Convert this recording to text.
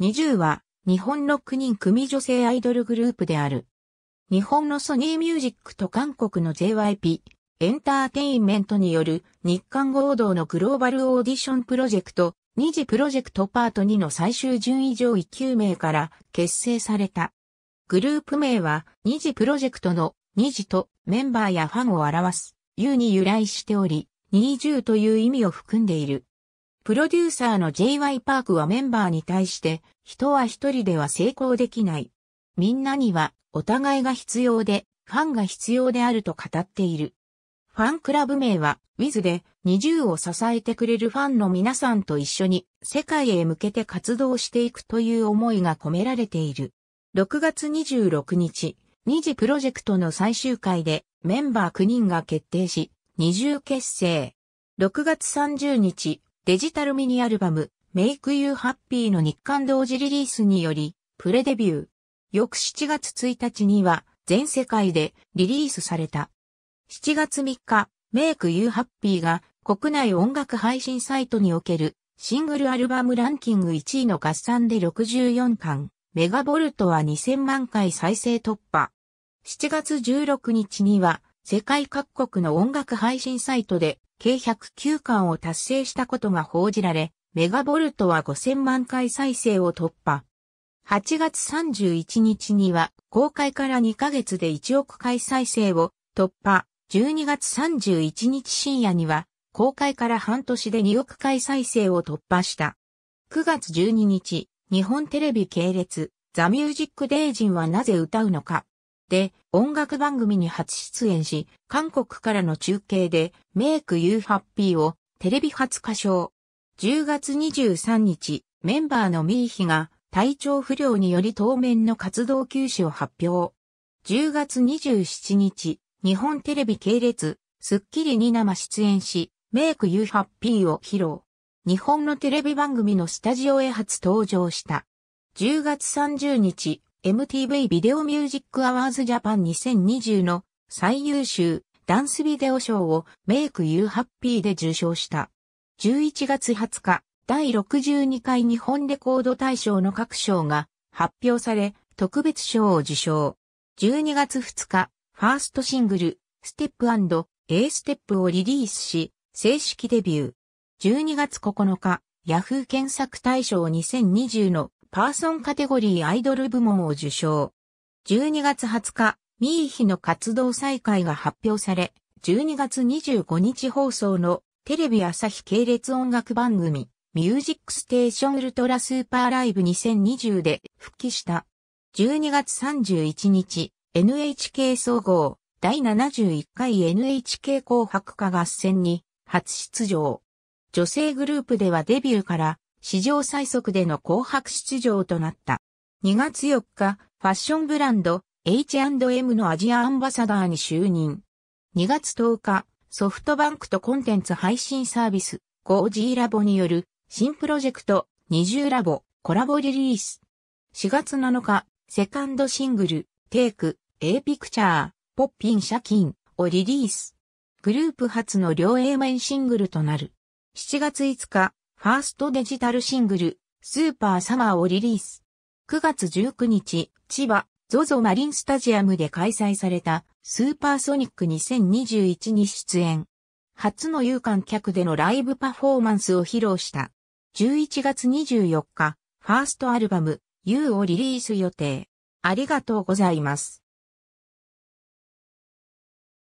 20は日本の9人組女性アイドルグループである。日本のソニーミュージックと韓国の JYP エンターテインメントによる日韓合同のグローバルオーディションプロジェクト2次プロジェクトパート2の最終順位上位9名から結成された。グループ名は2次プロジェクトの2次とメンバーやファンを表す U に由来しており、20という意味を含んでいる。プロデューサーの J.Y. パークはメンバーに対して、人は一人では成功できない。みんなにはお互いが必要で、ファンが必要であると語っている。ファンクラブ名は Wiz で二重を支えてくれるファンの皆さんと一緒に世界へ向けて活動していくという思いが込められている。6月26日、2次プロジェクトの最終回でメンバー9人が決定し、二重結成。6月30日、デジタルミニアルバム Make You Happy の日韓同時リリースにより、プレデビュー。翌7月1日には全世界でリリースされた。7月3日、Make You Happy が国内音楽配信サイトにおけるシングルアルバムランキング1位の合算で64巻、メガボルトは2000万回再生突破。7月16日には世界各国の音楽配信サイトで計109巻を達成したことが報じられ、メガボルトは5000万回再生を突破。8月31日には公開から2ヶ月で1億回再生を突破。12月31日深夜には公開から半年で2億回再生を突破した。9月12日、日本テレビ系列、ザ・ミュージック・デイジンはなぜ歌うのかで音楽番組に初出演し、韓国からの中継で、メイクユーハッピーをテレビ初歌唱。10月23日、メンバーのミーヒが体調不良により当面の活動休止を発表。10月27日、日本テレビ系列、スッキリに生出演し、メイクユーハッピーを披露。日本のテレビ番組のスタジオへ初登場した。10月30日、MTV ビデオミュージックアワーズジャパン2020の最優秀ダンスビデオ賞をメイクユーハッピーで受賞した。11月20日、第62回日本レコード大賞の各賞が発表され、特別賞を受賞。12月2日、ファーストシングル、ステップ &A ステップをリリースし、正式デビュー。12月9日、Yahoo 検索大賞2020のパーソンカテゴリーアイドル部門を受賞。12月20日、ミーヒの活動再開が発表され、12月25日放送のテレビ朝日系列音楽番組、ミュージックステーションウルトラスーパーライブ2020で復帰した。12月31日、NHK 総合第71回 NHK 紅白歌合戦に初出場。女性グループではデビューから史上最速での紅白出場となった。2月4日、ファッションブランド H&M のアジアアンバサダーに就任。2月10日、ソフトバンクとコンテンツ配信サービス5ーラボによる新プロジェクト20ラボコラボリリース。4月7日、セカンドシングル、テイク、A ピクチャー、ポッピンシャキンをリリース。グループ初の両 A 面シングルとなる。7月5日、ファーストデジタルシングル、スーパーサマーをリリース。9月19日、千葉、ZOZO マリンスタジアムで開催された、スーパーソニック2021に出演。初の有観客でのライブパフォーマンスを披露した。11月24日、ファーストアルバム、You をリリース予定。ありがとうございます。